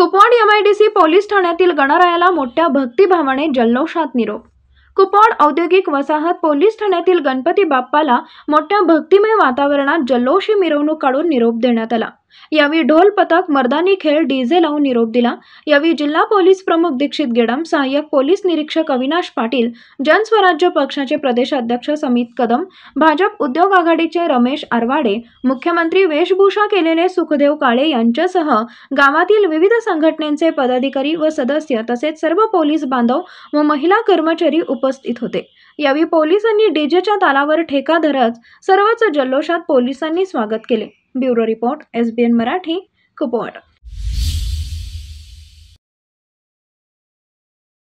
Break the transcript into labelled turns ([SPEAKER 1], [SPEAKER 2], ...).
[SPEAKER 1] Kupwad MIDC police ठाण्यातील गणरायाला मोठ्या भक्तिभावाने जल्लोषात निरोप कुपवाड औद्योगिक वसाहत पोलीस ठाण्यातील गणपती बाप्पाला मोठ्या भक्तिमय वातावरणात जल्लोषी मिरवणूक काढून निरोप देण्यात आला यावेळी ढोल पथक मर्दानी खेळ डीजे लावून निरोप दिला यावेळी जिल्हा पोलीस प्रमुख दीक्षित गेडम सहाय्यक पोलीस निरीक्षक अविनाश पाटील जनस्वराज्य पक्षाचे प्रदेशाध्यक्ष समित कदम भाजप उद्योग आघाडीचे रमेश आरवाडे मुख्यमंत्री वेशभूषा केलेले सुखदेव काळे यांच्यासह गावातील विविध संघटनेचे पदाधिकारी व सदस्य तसेच सर्व पोलीस बांधव व महिला कर्मचारी उपस्थित होते यावेळी पोलिसांनी डीजेच्या तालावर ठेका धरत सर्वच जल्लोषात पोलिसांनी स्वागत केले bureau report S B N Marathi Kupwara